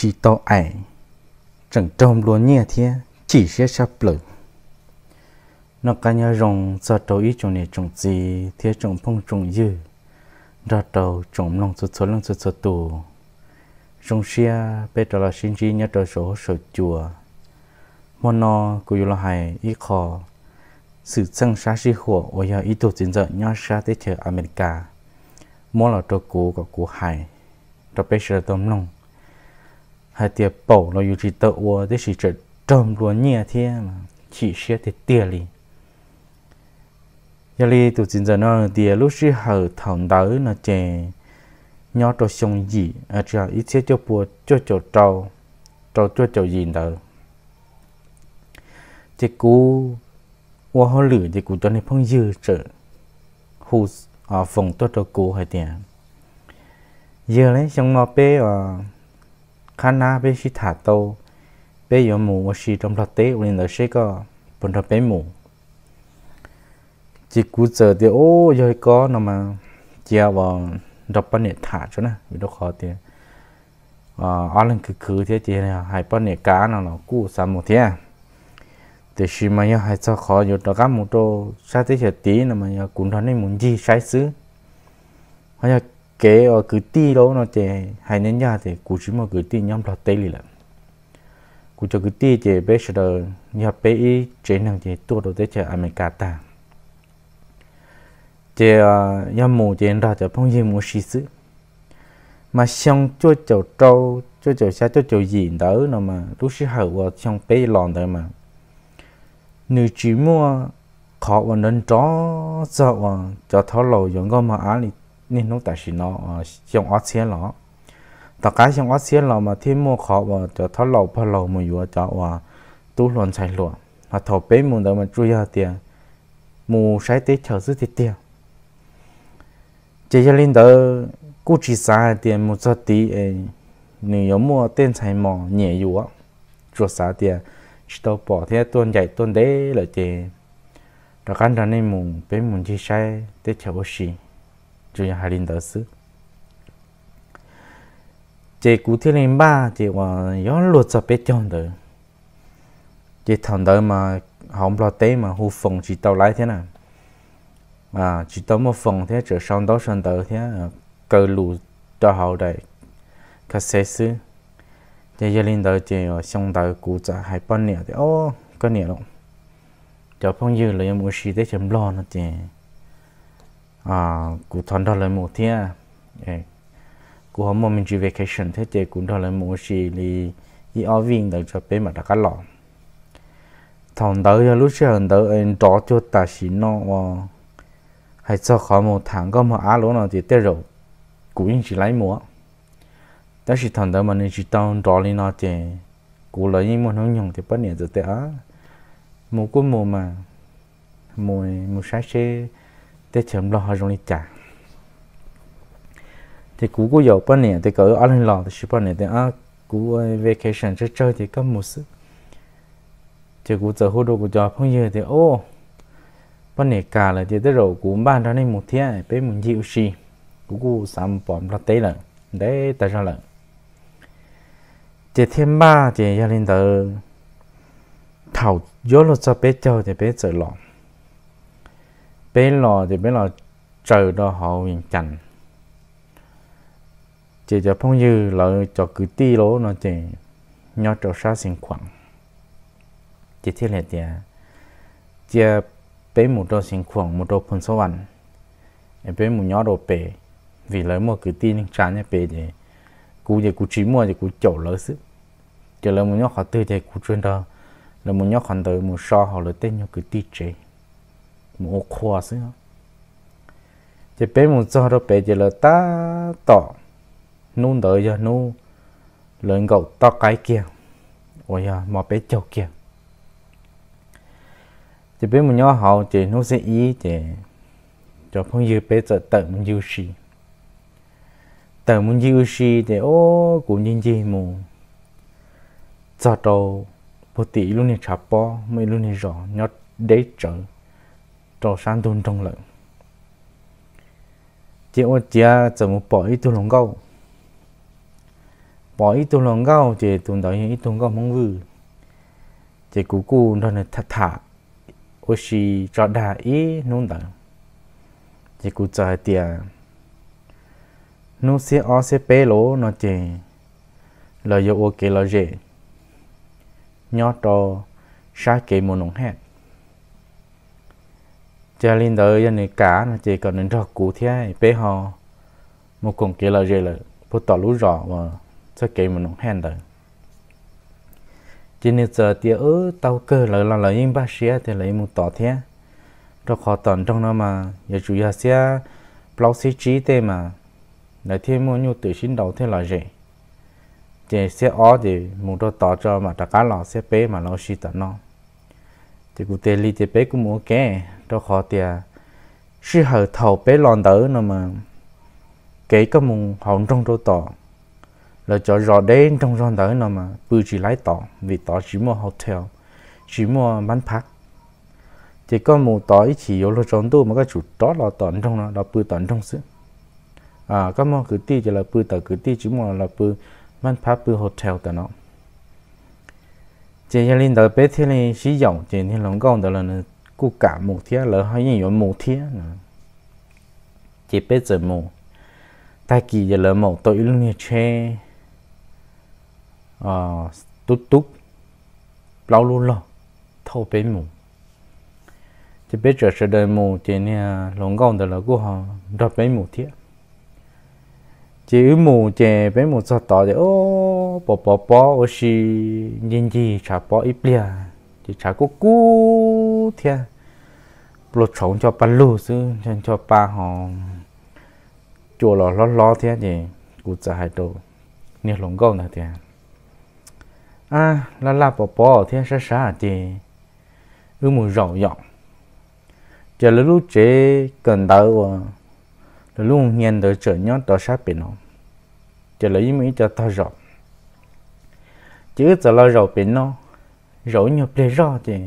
chỉ tao ai chẳng trông luôn nhẹ thế chỉ sẽ sắp lử nó cả nhớ rồng do tàu ý trồng này trồng gì thế trồng phong trồng dư ra tàu trồng lòng sụt sụt lòng sụt sụt tù rồng xia bây giờ là sinh chi nhớ tàu số sổ chùa món nó cứ là hay ý khó sự sang xa xí hồ ở nhà ý đồ chính giờ nhớ xa tới chờ America món là tàu cố có cố hay tàu bây giờ tôi lòng hai tiệp bầu là yêu chỉ tự wo thế chỉ chỉ trầm luôn nhẹ thế mà chỉ xe thì tiền liền giờ li tụi chính giờ nó thì lúc xí hở thằng đỡ nó chè nhỏ cho xong gì à chả ít xe cho bùa cho cho trâu trâu cho cho gì đỡ thì cú qua họ lử thì cú cho nên phong dư trở hù à phòng tốt cho cú hay tiền giờ lấy xong mà bé à khana bê shi thả tô bê yếu mù và shi trong lọt tế ủi nở sẽ có bồn thật bê mù chỉ cú giờ thì ô giờ có nó mà chia vào đọc bản này thả cho nè vì nó khó tiền à ăn cứ cứ thế thì này hai bản này cá nào nó cú sắm một thế thì khi mà nhà hai cho khó nhiều đó các một đồ sao thế giờ tí nó mà nhà cũng thằng này muốn gì sai xứ hay là kế ờ, cứ ti đó nó chè hai nén nhà thì cụ chỉ mà cứ ti nhắm là tay liền lắm cho cứ ti chè bé sợ đời nhà bé ý chế năng chè tua đồ tới chè America ta chè ờ, nhà mù chè ra chè phong gì mù xí xứ mà xong cho cho trâu cho cho xa cho cho gì đó nó mà lúc xí hậu và ờ, xong bé lòn tới mà nữ chỉ mua khó và nên chó sợ và cho tháo lầu giống con mà á lịch nên nó ta chỉ nó trong ớt xe lọ tất cả trong ớt xe lọ mà thêm mua khó và cho thọ lầu phá lầu mà vừa cho và tu luôn sai luận mà thọ bế mù đó mà chui ra tiền mù sai tế chờ giữ tiền tiền chỉ cho linh đó cú chỉ xa tiền một cho tí nếu có mua tên sai mò nhẹ dù á chuột xa tiền chỉ đâu bỏ thế tuần dạy tuần đế là tiền đó căn đó nên mù bế mù chỉ sai tế chờ bớt gì 主要海林德斯。这古天林吧，这我要落着别讲的，这谈到嘛，红不对嘛，胡风去到来天呐，啊，去到么风天就上到上到天，高路到好的，可谁是？这一领导就想到古仔还半年的哦，过年了，交朋友了也没事的，就乱了点。à cụ thon đó là một thia cụ hôm mình chỉ vacation thế chơi cụ đó là một chỉ đi, đi ở viên để cho bé mà đã cá lọ thằng đó là lúc xưa thằng đó anh trò cho ta xin nó hay cho khó một tháng có một áo lỗ nào thì tới rồi cụ yên chỉ lấy múa đó là thằng đó mà mình chỉ tao trò lên nó thì cú lấy nhưng mà nó nhung thì bắt nhẹ từ tới á một cuốn mùa mà mùa mùa sáng xe thế chấm lo hơi đi chả thì cú cú dầu bao nhiêu thì cỡ ở lên lò thì bao nhiêu thì à cú vacation chơi chơi thì có một sự thì cú giờ hô đồ cú cho phong nhiều thì ô bao nhiêu cả là thì tới rồi cú ban ra nên một thiên bé mình chịu gì cú cú sắm bom ra tế là đấy tại sao là thì thêm ba thì gia đình tớ thảo gió lột cho bé chơi thì bé chơi lòng bé lò thì bé lò trời đó họ miền chành chỉ cho phong dư là cho cứ ti lỗ nó chỉ nhau trò xa sinh khoảng chỉ thiết là chỉ chỉ bé một trò sinh khoảng một trò phun số ăn bé một nhỏ đồ bé vì lấy một cứ ti nên chán nhé bé thì cú thì cú chỉ mua thì cú chậu lỡ sức chỉ là một nhỏ họ tư thì cú chuyên đó là một nhỏ khó tới một so họ lấy tên nhau cứ ti chế mù khóa xí hả chỉ bé mù cho đó bé chỉ là ta tỏ nung đợi cho nu lớn cậu to cái kia ôi à mà bé châu kia chỉ bé mù nhỏ hậu chỉ nu sẽ ý chỉ cho phong dư bé giờ tận mù dư xì tận mù dư xì thì ô cũng nhìn gì mù cho tàu bố tì luôn đi chạp bó mấy luôn đi rò nhót đấy trời cho sáng tuần trong lợi chỉ ô chia à, chỉ một bỏ ít tu lòng câu bỏ ít tu lòng câu chỉ tuần đó ít tu câu mong vư chỉ cú cú nó là thả thả ô xì cho đà ý nông đó chỉ cú chờ tia nó sẽ ở sẽ bé lỗ nó chỉ là yêu kê là dễ nhớ cho sa kê một nông hết cho nên đời dân này cả nó chỉ còn nên rõ cụ thế bé họ một cùng kia là gì là bút tỏ lú rõ mà sẽ kể mình nó hẹn đời chỉ nên giờ thì ở tàu cơ là là là yên ba xe thì lấy một tỏ thế cho khó tận trong nó mà giờ chủ nhà xe bao xe trí thế mà lại thêm mua nhu tự sinh đầu thế là gì chỉ xe ó thì một đôi tỏ cho mà tất cả là xe bé mà nó xịt tận nó thì cụ thể lý thì bé cũng muốn kể cho họ tiền sư hở thầu bé lòn đỡ nó mà kể cái mùng hòn trong chỗ tỏ là cho rõ đến trong ròn đỡ nó mà bự chỉ lái tỏ vì tỏ chỉ mua hotel chỉ mua bán phát chỉ có mù tỏ ý chỉ yếu lo trốn tu mà các chủ đó là tận trong nó là bự tận trong sự à các mò cứ ti chỉ là bự tờ cứ ti chỉ mua là bự bán phát bự hotel tờ nó chỉ là linh đỡ bé thì là sử dụng chỉ là lòng công đó là กูกะหมูเทียแล้วเขายังอยู่หมูเทียนะจีเป็ดจะหมูแต่กี่จะเหลือหมูตัวอีลุงเนี่ยเชอ่อตุ๊กตุ๊กเราลุ้นหรอเท่าเป็นหมูจีเป็ดจะเสด็จหมูจีเนี่ยหลงกองแต่ละกูฮะดับเป็นหมูเทียจีหมูเจเป็นหมูสตอเดโอ้ปอปอปอโอชิยินจีชาปออีเปลี่ย chỉ chả có cú thế lột sống cho ba lù chứ cho ba họ chùa lò lò lo thế gì cụ chả hai đồ nhiều lòng gâu nè thế à là là bỏ bỏ thế sa sa thì ư mù rộng dọn giờ là lúc chế cần đau à lúc nhận được trở nhót đó sát bên nó giờ là ý mình cho ta rộng chứ giờ là rộng bên nó rồi nhập lệ rõ thì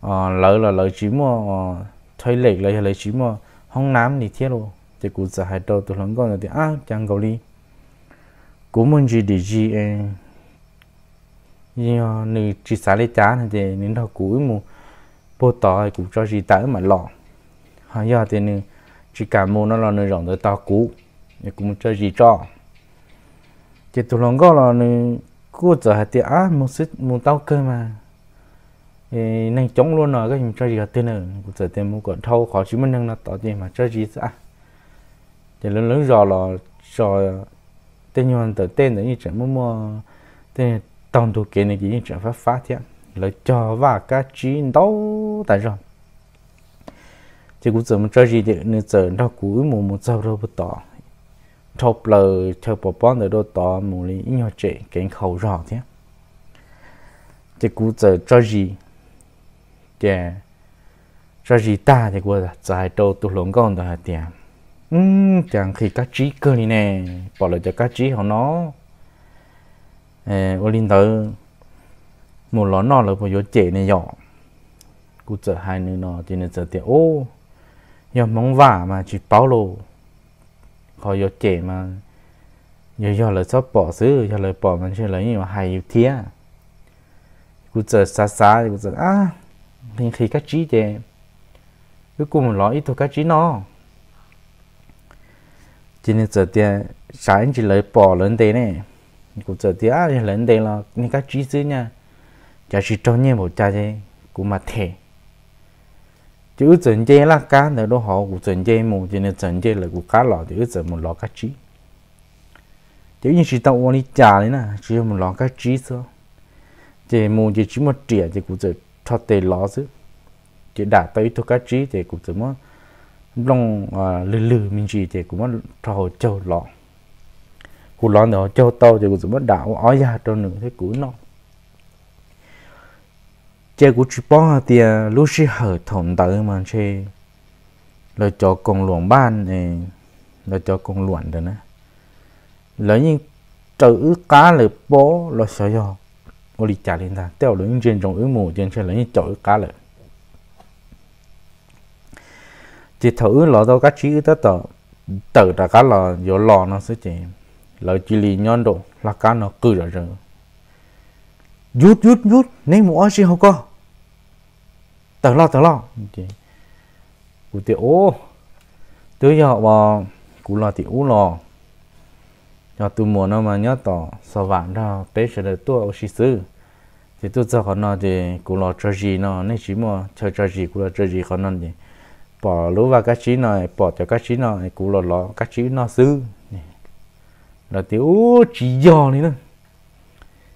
ờ lỡ là lỡ chỉ mà ờ, thuê lệ lỡ lỡ chỉ mua không nắm thì thiết luôn thì cũng sẽ hai đầu tôi từ lần con thì à chẳng có đi cũng muốn gì để gì em ờ, nhưng ờ, nữ chỉ xả lấy chá thì nên đâu cúi mù bố tỏ cũng cho gì tới mà lọ hay giờ thì nữ chỉ cả mù nó là nữ rộng tới to cú thì cũng cho gì cho thì tôi lần con là nữ cua giờ hạt tiệt á à, muốn xích muốn tao cơ mà nên chống luôn rồi cái cho gì hạt tiền nữa cua giờ tiền muốn còn thâu khó chứ mình đang là tao gì mà cho gì sao à. thì lớn lớn rồi là rồi tên nhon từ tên đấy như chẳng muốn mua tên tổng thủ kiến này chỉ chẳng phát phát thế là cho và các chi đâu tại rồi thì cũng giờ mình cho gì thì nên giờ đâu cũng muốn một giờ đâu bất tỏ thâu lờ thâu bỏ bỏ nữa đôi tỏ mù lý in hoa chế cái khẩu rõ thế thì cú giờ cho gì thì cho gì ta thì qua là giải đâu tụ lồng con đó tiền ừm chẳng khi cá trí cơ này nè bỏ lại cho cá trí họ nó ê ô linh tử một lọ nọ là phải vô chế này nhỏ cú giờ hai nữa nọ thì nên giờ tiền ô giờ mong vả mà chỉ bảo lộ พอยเจมาย่อยๆเลยชอบปอซื้อย่อเลยปอมันชื่ออะไรนี่ว่าหายอยู่เทียกูเจอซาซากูเจออ่ะทีทีก็จีเจกูกูมันร้อยตัวก็จีนอจีนี่เจอเตียสายจีเลยปอเลนเตเนี่ยกูเจอเตียอ่ะเลนเตละนี่ก็จีซื้อเนี่ยจะชิโตเนี่ยบอกจ้าเจกูมาเท chứ chỉnh chế là cá nữa đó họ cũng chỉnh chế một cho nên chỉnh chế là cũng cá lò thì chỉnh một lò cá chí chứ như chỉ tao đi trả đấy nè chỉ một lò cá chí thôi chỉ một chỉ chỉ một triệu thì cũng chỉ cho tê lò chứ chỉ đã tới thôi cá chí thì cũng chỉ muốn long lử lử mình chỉ thì cũng muốn thò châu lò cũng lò nữa châu tao thì cũng chỉ muốn đảo ói ra cho nữa thế cũng nó chơi của chị bó thì lúc chị hở thổng tới mà chơi là cho công luận ban này là cho công luận đó nè lấy những trữ cá là bó là sợ do ô đi trả lên ta theo lấy những chuyện trong ứng mù trên chơi lấy những trữ cá là chỉ thử lỡ đâu các chị tới tờ tờ đã cá là vô lò nó sẽ chỉ lợi chỉ lì nhon độ là cá nó cứ rồi rồi Yút yút yút, nên mua gì không có tờ lo tờ lo cụ tiểu ô tứ giờ bò cụ lo tiểu lo cho từ mùa nó mà nhớ tỏ sờ vạn ra bé sẽ được tua ô xí sư thì tôi cho nó thì cụ lo cho gì nó nên chỉ mà cho cho gì cụ lo cho gì còn nó thì bỏ lúa vào các chí này bỏ cho các chí này cụ lo lo các chí nó sư là tiểu chỉ do này nữa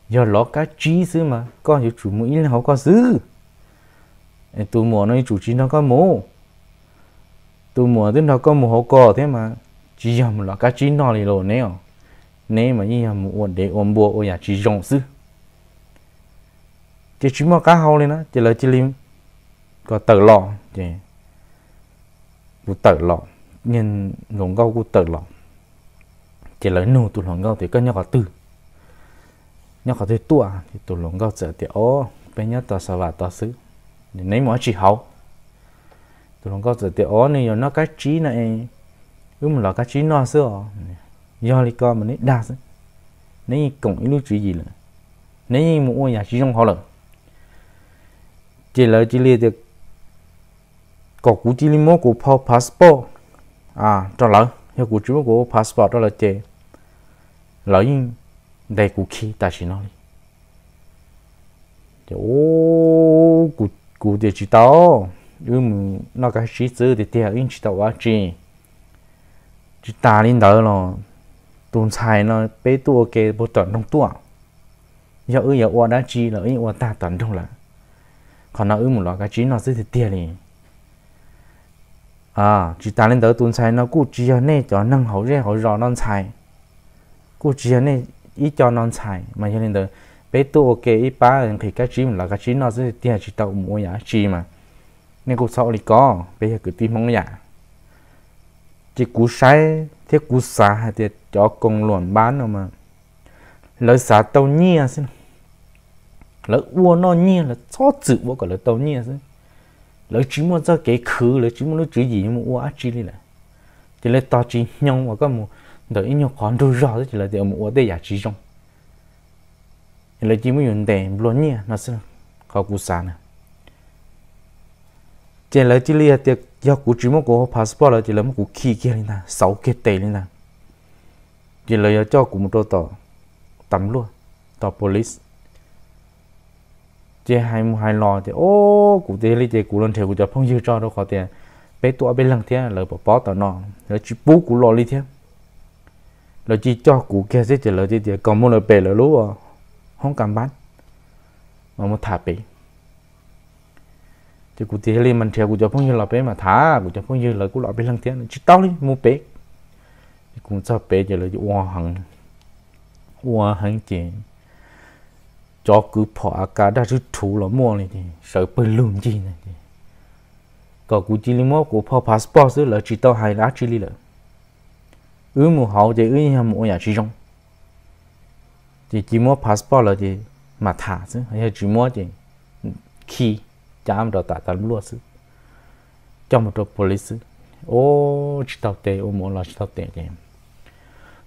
do lo các chí sư mà con hiểu chủ mũi là không có sư tụ mùa nó chủ chính nó có mù tụ mùa tức nó có mù hậu cò thế mà chỉ dòng là cá chín nó thì rồi nè nè mà như là muộn để ôm bùa ôi nhà chỉ dòng sư chỉ chúng mà cá hậu lên đó chỉ là chỉ lim có tờ lọ chỉ cụ tờ lọ nhưng lồng gâu cụ tờ lọ chỉ là nô tụ lồng gâu thì có nhau có tư nhau có thể tua thì tụ lồng gâu trở thì ô bên nhau tao sao và tao xứ nếu mà chỉ hậu tụi nó có giờ tiệt ó này giờ nó cái trí này ước là cái trí nó xưa do lý con mà nó đa chứ nếu như cũng lưu gì là nếu như một nhà chỉ trong họ là chỉ là chỉ liệt được có cú chỉ limo của passport à cho lỡ theo cú chú của passport đó là chế lỡ như đầy cú khi ta chỉ nói thì ô cú cụ địa chỉ tàu ừm nó cái chỉ chữ thì tiền in chỉ tàu quá chi chỉ ta lên đó là tuần sai nó bé tua kê bộ tuần đông tua giờ ư giờ qua đã chỉ là ư qua ta tuần đông là còn nó ư một loại cái chỉ nó sẽ thì tiền đi à chỉ ta lên đó tuần sai nó cụ chỉ ở nơi cho nâng hậu ra hậu rõ non sai cụ chỉ ở nơi ít cho non sai mà cho nên được bé tu ok ý ba thì cái gì là cái gì nó sẽ tiền chỉ tàu mua nhà gì mà nên cũng sau thì có bây giờ cứ tìm mong nhà chỉ cú sai thế cú xả thì cho công luận bán rồi mà lời xả tàu nhia xin lời uo nó nhia là cho chữ vô cả lời tàu nhia xin lời chỉ muốn cho cái khứ lời chỉ muốn nó chữ gì mà uo ác chi đi là chỉ lời to chỉ nhông và có một đợi nhau còn đôi rõ chỉ là điều mà uo đây giả chỉ trong nên là chỉ muốn nhận tiền luôn nhỉ nó sẽ có cứu sản à chỉ là chỉ là tiếc do cú chỉ muốn có passport là chỉ là một cú khi kia lên là sáu cái tệ lên là chỉ là cho cú một đôi tờ tấm luôn tờ police chỉ hai mươi hai lò chỉ ô cú thế này chỉ cú lần theo cú cho phong dư cho đâu khó tiền bé tuổi bé lăng thế là bỏ bỏ tờ nọ là chỉ bố cú lò đi thế là chỉ cho cú kia sẽ chỉ là chỉ còn muốn là bè là lúa à không cảm bán mà một thả bể thì cụ thể lên mình theo cụ cho phong như là bể mà thả cụ cho phong như là cụ lọ bể lăng tiếng chỉ tao đi mua bể thì cũng sao bể giờ là hoa hằng hoa hằng tiền cho cứ phỏ cả đã rút thủ là mua này thì sợ bơi lùm gì này thì có cụ chỉ lên mua cụ phỏ passport là chỉ tao hai lá chỉ lên là ư mua hậu thì ư nhà mua nhà chỉ trong thì chỉ mua passport là thì mà thả chứ hay chỉ mua thì khi chạm rồi tại tận luôn chứ cho một đội police ô chỉ tàu tệ ô muốn là chỉ tàu tệ thì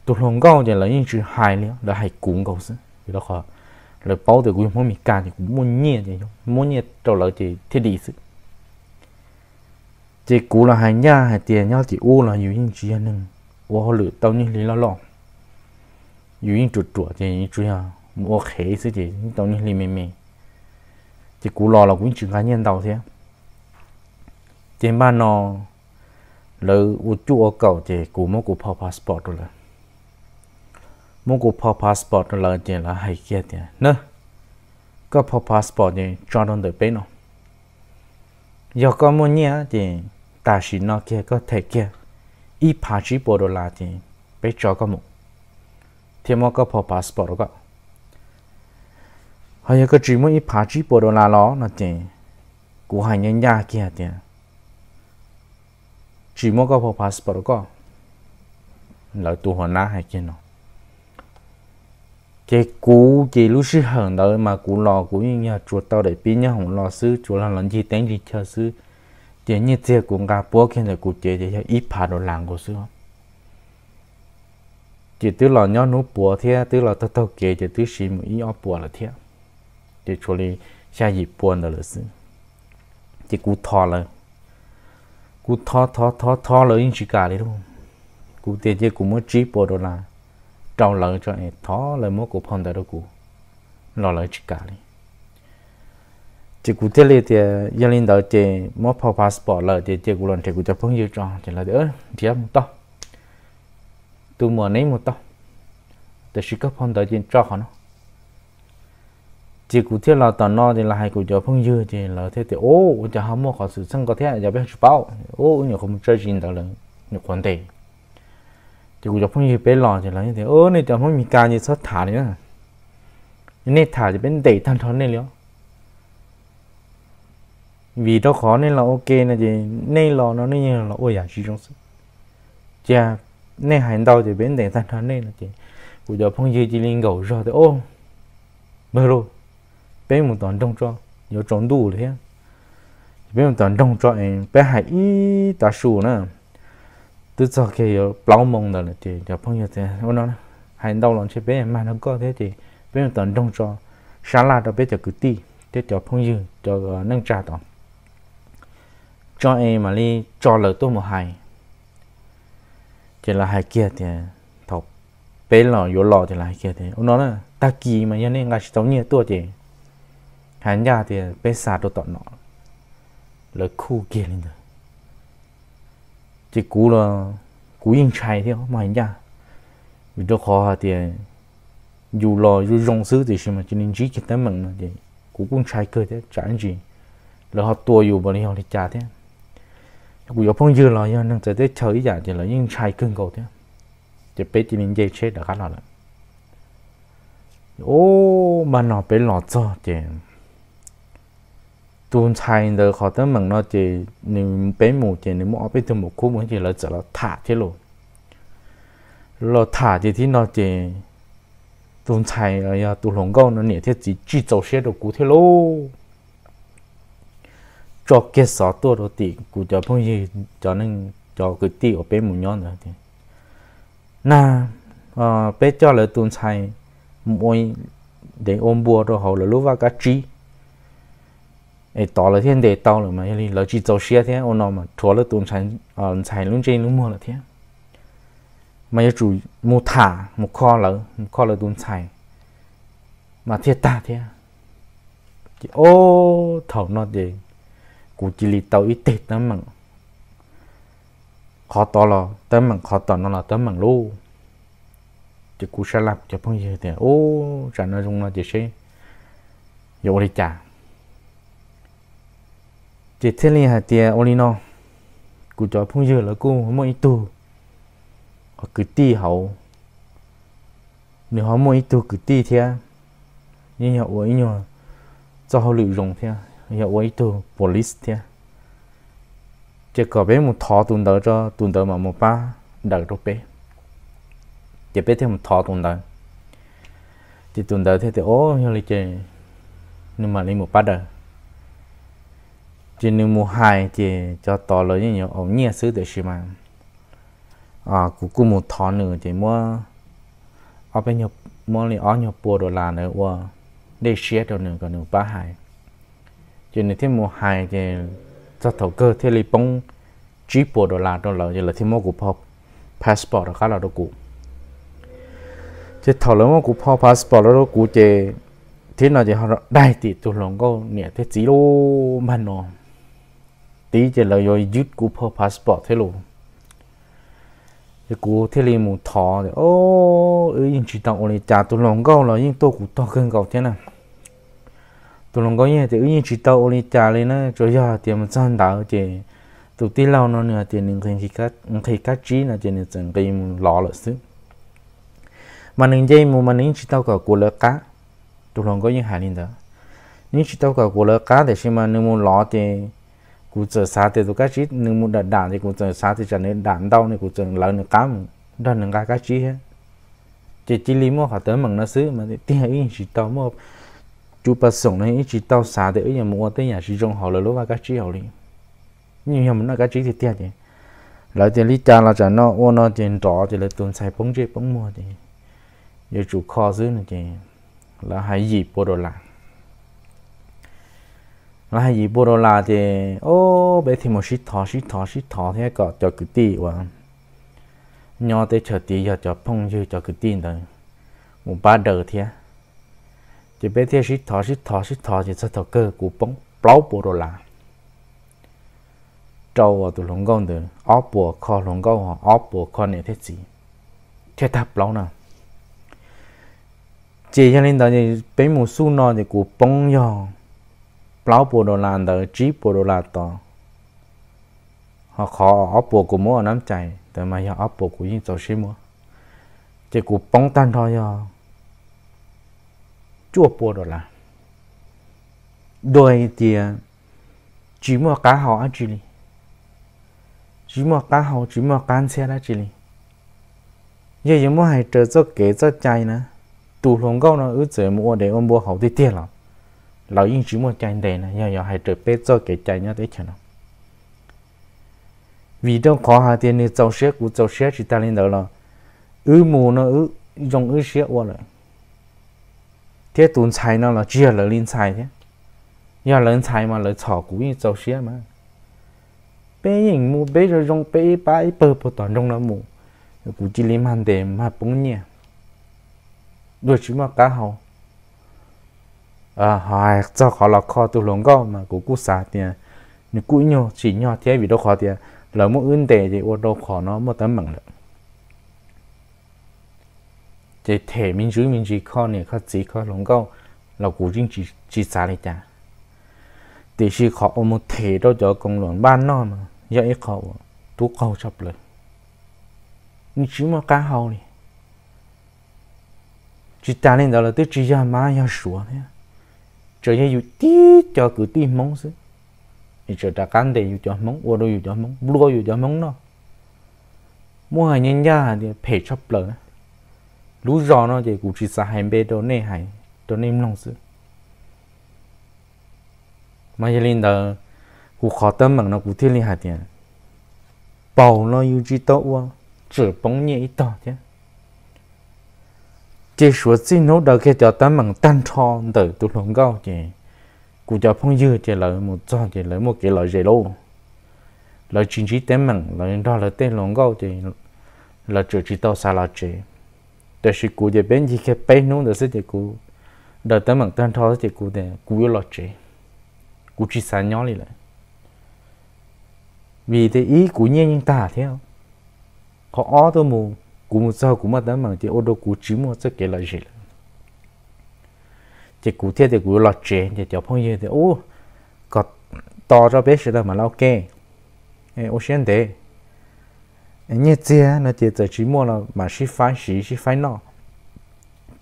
tôi không có thì là những chữ hài nữa là hài cũng gạo chứ vì đó họ là bao từ quý mỗi mình cả thì cũng muốn nhẹ thì muốn nhẹ trâu là thì thiết đi chứ chỉ cũ là hài nha hài tiền nhau thì ô là nhiều những chữ nâng ô lửa tao như lý lo lỏng 有人就做，这人这样我黑是的，你到你里面没，这古老了，我只敢念叨些，这嘛呢，了我就我搞这古么古跑 passport 了，么古跑 passport 了，这了还给的呢，个跑 passport 呢，抓到的边了，要搞么呢的，但是那个个太个，一爬起波多拉的，被抓个么。thêm một cái passport đó hay là cái chỉ muốn đi phá chỉ bộ đồ là nó là tiền của hai nhân nhà kia tiền chỉ muốn cái passport đó là tu hồn na hay kia nó cái cú cái lúc xí hận đó mà cú lo cú như nhà chuột tao để pin nhà hồng lo xứ chuột là lần gì tính gì chơi xứ tiền như thế cũng gặp bố kia là cú chơi thì ít phá đồ làng của xứ không chỉ tức là nhau nụ bùa thế tức là tao tao kể chỉ tức xí mũi ở bùa là thế chỉ cho đi xa gì bùa đó là gì chỉ cú thò là cú thò thò thò thò là những chỉ cả đấy luôn cú tiền chỉ cú mới chỉ bỏ đó là trâu lợn cho anh thò là mới cú phong đó cú lo lợn chỉ cả đấy chỉ cụ thế này thì gia đình đó chỉ mỗi passport là chỉ chỉ cụ lần thì cụ cho phong yêu cho chỉ là được thì em to tu mò nấy một tông, để sĩ cấp phong tới trên cho họ nó chỉ cụ thiết là tao nó thì là hai cụ cho phong dư thì là thế thì ô giờ họ mua họ sự sân có thể giờ biết chụp bao ô nhiều không chơi gì đó là nhiều quan tệ chỉ cụ cho phong dư bé lò thì là như thế ô này cho phong mi ca như sót thả đấy nên thả thì bên đẩy thân thân này liệu vì đó khó nên là ok là gì nên lò nó nên là ôi à gì trong sự nên hành đâu thì bên đèn thanh thanh nên là chị cụ giờ phong gì chỉ linh cầu rồi thì ô bơ lô bên một tuần trong cho nhiều trong đủ thế bên một tuần trong cho em bé hải y ta sù nè từ sau khi giờ lão mông đó là chị giờ phong gì thì nó hành đâu lon chế bên mang nó có thế thì bên một tuần trong cho sáng la đó bên giờ cứ ti thế cho phong gì cho nâng trà tỏ cho em mà đi cho lời tôi một hài chỉ là hai kia thì thọc bé lò yếu lò thì là hai kia thì nó là ta kỳ mà nhân nên ngay tao nhiều tuổi thì hắn ra thì bé xa đồ tọt nọ là khu kia lên rồi chỉ cú là cú yên chạy thì mà hắn ra vì đó khó thì dù lò dù rong sứ thì xem mà cho nên chỉ cái tấm mình thì cú cũng chạy cơ thế chẳng gì là họ tua dù bọn họ thì trả thế chơi giả cưng cầu thế, đã ô, mà nó bị lọt cho chị tuôn chạy được họ tới mừng nó chị nếu bé mù chị nếu mua bé từ một khu muốn chị là chỉ là thả thế luôn lo thả thì thì ờ, nó chị tuôn chạy rồi ya tuôn câu nó nhẹ thế chỉ chỉ trâu xe được cú thế luôn cho cái sọ tua rồi thì cụ cho phong gì cho nên cho cái tí ở bên mũi nhon rồi thì na ờ bé cho là tuần sai mỗi để ôm bùa rồi họ là lúc vào cá chi ấy tỏ là thiên để tao là mà hay là chỉ tàu xe thế ôn nó mà thua là tuần sai ờ sai luôn trên luôn mua là thế mà cái chủ mua thả một kho là một kho là tuần sai mà thiệt ta thế thì ô thầu nó để กูจิลิตาอิเตตั้งมั่งขอต่อรอตั้งมั่งขอต่อนอนรอตั้งมั่งลูจะกูฉลับจะพ่งเยอะเดียวโอ้ฉันน่าจงน่าจะใช่อยู่บริจาคจิตเทลีหาเตียโอลิโนกูจะพ่งเยอะแล้วกูไม่ตัวเขาคือตีเขาเนี่ยเขาไม่ตัวคือตีเทียนี่เหรอวะนี่เหรอจะเขาหลุดลงเทีย giờ dạ, quay tu police thế chỉ có bé một thọ tuần đỡ cho tuần đỡ mà một ba đỡ cho bé chỉ bé thêm một thọ tuần đỡ thì tuần đỡ thế thì ô như là chỉ nhưng mà lấy một ba đỡ chỉ nếu mua hai thì cho to lớn như nhiều ổng nhẹ xứ để xí mà à cũng cũng một thọ nữa thì mua ở bên nhập mua lấy ở nhập bùa đồ là nữa qua để xé đồ nữa còn nữa ba hai cho nên thêm một hai thì cho thầu cơ thế li bông chip bộ đồ là đồ là giờ là thêm một cục pop passport khá là đồ cũ chứ thầu lớn một cục pop passport đồ cũ thì thế nào thì họ đại thì tụi lòng có nhẹ thế chỉ lô mà nó tí thì là rồi dứt cục pop passport thế luôn cái cú thế li mù thò thì ô ấy chỉ tao ôn đi trả tụi lòng có là nhưng tôi cũng to hơn cậu thế nào tụi lòng có như thì như chỉ tàu đi trả lên á, cho giờ thì mình sang đảo thì tụi tí lâu nó nữa thì mình thấy các thấy các chỉ là thì mình chẳng cái mình lo là xứ mà mình dây mà mình chỉ tàu cả của lỡ cá tụi lòng có như hà linh đó nếu chỉ tàu cả của lỡ cá thì xem mà nếu muốn lò thì cụ chờ xa thì tụi các chỉ nếu muốn đặt đạn thì cụ chờ xa thì chẳng nên đạn đâu này cụ chờ lỡ nữa cá mình đạn nữa cá các hết chỉ chỉ lý mua họ tới mình nó xứ mà thì tiếng ấy chỉ tàu mua chú bà sống này chỉ tao xả để nhà mua tới nhà sử dụng họ là lúc mà cá chỉ họ đi nhưng mà mình nó cá chỉ thì tiếc vậy lại thì lý cha là cho nó ô nó tiền trọ thì là tuần xài bóng chế bóng mua thì giờ chủ kho dưới này thì là hai gì bộ đồ là là hai gì bộ đồ là thì ô bé thì một xí thọ xí thọ xí thọ thế có cho cái tì quá nhỏ tới chợ tì giờ cho phong chứ cho cái tì rồi một ba đời thế chỉ biết thế sĩ thọ sĩ thọ sĩ thọ chỉ sao thọ cơ của bóng bao bồ đồ là trâu và tụi lồng gông được ó bồ kho lồng gông hoặc ó bồ kho này thế gì thế ta bao nào chỉ cho nên đó thì bên một số nó thì của bóng nhau bao bồ đồ là đó chỉ bồ đồ là to họ khó ó bồ của mua chỉ tan nắm chạy แต่มาอยากอปวกูยิ่งโตชิมัวจะกูป้องตันทอยอ chua bùa đó là đôi thì chỉ mua cá hào ăn chỉ chỉ mua cá hào chỉ mua cá xe đó chỉ giờ giờ mua hai trợ cho kế cho chạy nữa tù lồng gạo nó ước chế mua để ôm bùa hậu thì tiền lắm lão yên chỉ mua chạy để nè giờ giờ hai trợ bé cho kế chạy để đấy chẳng vì đâu khó hà tiền này cháu xe của cháu xe chỉ ta lên đó là ư mù nó ư dùng ư xe qua lại thế tuần chạy nó là chia lỡ lên chạy thế giờ chạy mà lỡ chỏ cú như mà bé nhìn mu bé rồi rong bé ba ấy bơ bơ toàn rong là mu cú chỉ lấy mà bông nhẹ đuổi chứ mà cá hầu à hỏi cho khó là khó tu lồng gò mà cú cú xả tiền nếu cú chỉ nhỏ thế vì đâu khó tiền lỡ mu ưn tệ thì ô đâu khó nó một tấm bằng được 这台民主民主靠呢，靠自靠龙高，老古人只只啥来着？但是靠我们台到就公论班那嘛，也一靠我，都靠 chấp 了。你只么干好呢？只打领导了，对只要妈要说呢，这也有滴叫个地蒙是，你这打干的有叫蒙，我都有叫蒙，不过有叫蒙了，我还人家的配 chấp 了。lú rõ nó thì cũng chỉ xa hai bê đồ nê hai, đồ nêm lòng sự mà giờ linh đó cũng khó tâm bằng nó cũng thiên linh hạt tiền bảo nó yêu chỉ tốt quá chỉ bóng nhẹ ít đó chứ chỉ số xin nó đó cái cho tâm bằng tan cho từ tụt lòng gạo chứ cũng cho phong dư chỉ lợi một cho chỉ lợi một cái lợi gì đâu lợi chính trị tâm bằng lợi đó là tên lòng gạo chứ là chỉ chỉ tao xa là chỉ แต่สิกูจะเป็นยี่แค่เป็นนู้นแต่สิกูเดินตั้งมั่งตั้งท้อสิกูเนี่ยกูยลอจีกูจีสัญญาเลยแหละ vì thế ý của nhiên nhân ta theo họ ó tôi mù của một giờ của mất đó mà thì ô đô của chỉ một sẽ kể lại gì là thì cụ thể thì của lọt trẻ thì cháu phong như thế ô có to ra biết sự đâu mà lao kê ô xem thế như thế nó chỉ giờ chỉ mua là mà xí phải xí chỉ phải nó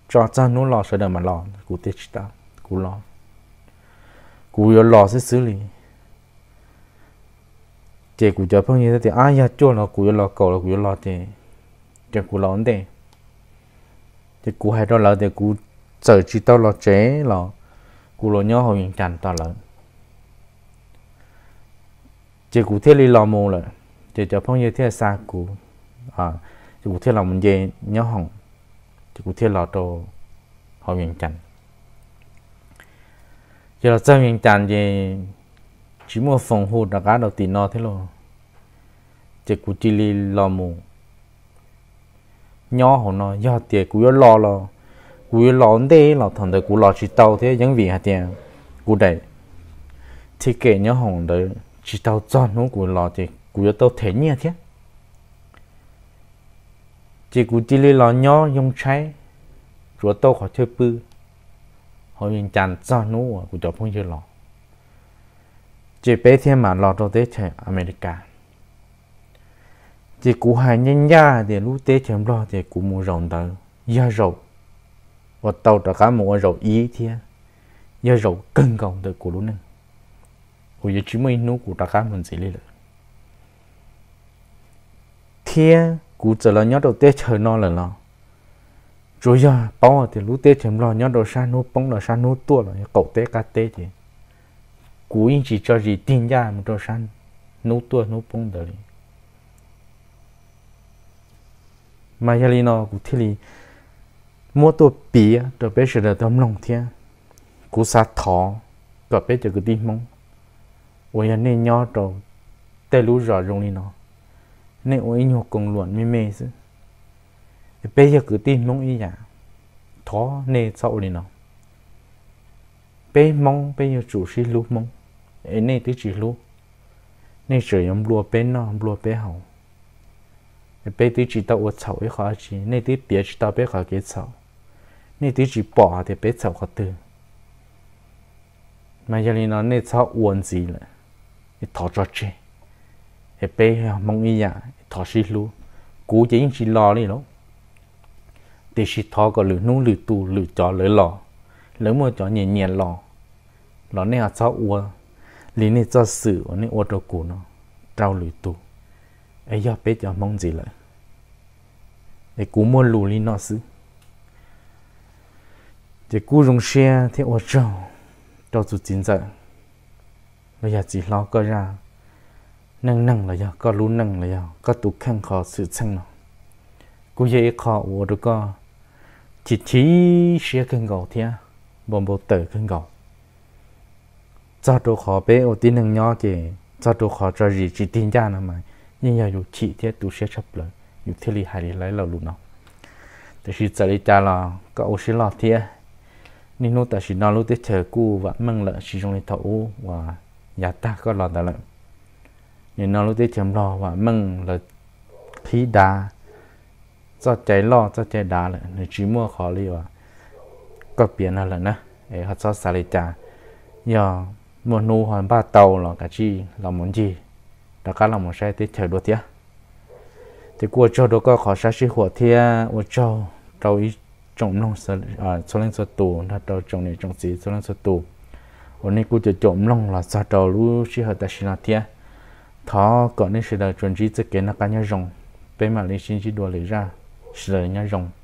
cho cho nó lo sợ đời mà lo cụ tiết ta cụ lo cụ yo lo sẽ xử lý chỉ cụ cho phong như thế thì ai ya cho nó cụ yo lo cầu là cụ yo lo thì chỉ cụ lo ổn định thì cụ hay đó là thì cụ giờ chỉ tao lo chế lo cụ lo nhau hồi chẳng tao lỡ chỉ cụ thế lý lo mù rồi chỉ cho phong như thế xa cũ à chỉ cụ thiết là mình về nhớ hồng cụ thiết là đồ họ miền chẳng chỉ là trong miền chẳng chỉ mua phòng hồ đã cá đầu tiền nó thế lo chỉ cụ chỉ li lo mù nhớ hồ nó nhớ tiền cụ lo lo cụ lo đê lo thằng đấy cụ lo chỉ tàu thế những vị hạt tiền cụ đấy thì kể nhớ hồng đấy chỉ tàu cho nó cụ lo thì cú tao thế nhẹ thế chỉ cú chỉ lấy lọ nhỏ dùng trái rồi tao khỏi chơi bư họ nhìn chán cho nó cú cho phong chơi lọ chỉ bé thêm mà lọ đâu thế chơi America chỉ cú hai nhân gia để lúc thế chơi lọ thì cú mua rồng đó gia rồng và tàu đã cả một rồng ý thế gia rồng cân gồng được cú luôn nè hồi giờ chỉ mới nó cú đã cả mình gì lấy được thiên cú trở là nhớ đầu tê chờ nó là nó rồi giờ bao thì lú tê chấm lo nhớ đầu sa nô bông là sa nô tua là cậu tê cá tê thì cú yên chỉ cho gì tin ra một cho sa nô tua nô bông đó đi mà giờ này nó cú thì li mua tua bì rồi bây giờ là tấm lòng thiên cú sa thọ rồi bây giờ cứ đi mong ôi anh nên nhớ đầu tê lú rõ rung nó nên ôi anh học cùng luận mê mê chứ bây giờ cứ tin mong ý giả thó nê sau đi nó bây mong bây giờ chủ sĩ lúc mong ấy nê tí chỉ lúc nê chỉ em lùa bên nọ lùa bên hậu bây tí chỉ tao ột sau ấy khó chỉ nê tí bia chỉ tao bé khó cái sau nê tí chỉ bỏ thì bé sau khó từ mà giờ này nó nê sau uốn gì lại thọ cho chơi cái mong ý à thọ sĩ lu cú chỉ những sĩ lo đi đó thì sĩ thọ có lửa nung lửa tù lửa chó lửa lò lửa mua chó nhẹ nhẹ lò lò này là sao ua lý này cho sự ở này ua đồ cũ nó trao lửa tù ấy do bé cho mong gì lại để cú mua lù lý nó xứ thì cú dùng xe thì ua trâu trâu tụ chính bây giờ chỉ lo cơ ra năng năng là do có lú năng là do có tụ khăn khó sự sang nó cú dễ khó ủa có chỉ chỉ xe cân gầu thia bồn bộ tử cân gầu cho đồ khó bé ô tí năng nhỏ kì cho đồ khó cho gì chỉ tin ra nó mà nhưng giờ dù chỉ thế tụ xe chấp lời dù thế li hài đi lấy lầu lụn nó แต่สิจะได้จ้าเราก็โอชิลอเทียนี่นู้แต่สินอนรู้ได้เธอกู้ว่ามึงละสิจงเลยเท่าว่าอย่าตาก็รอแต่ละ nên nó lúc đấy chấm lo và mừng là khí đá cho cháy lo cho cháy đá là nó chỉ mua khó li và có biến là nè ấy họ cho xả lấy trà nhờ mua nu hoàn ba tàu là cả chi là muốn gì đó cả là muốn sai tới chờ đồ tiếc thì qua cho đồ có khó sai sĩ หัว thia qua cho tàu ý trồng nông sơ à số lên sơ tù nó tàu trồng này trồng gì số lên sơ tù hôm nay cô chỉ trồng nông là sao tàu lú sĩ hợp ta sinh là thia thọ còn nên sự là chuẩn chỉ tất cả nó cá nhau rồng bên mà lấy sinh chỉ đùa lấy ra sự là nhau rồng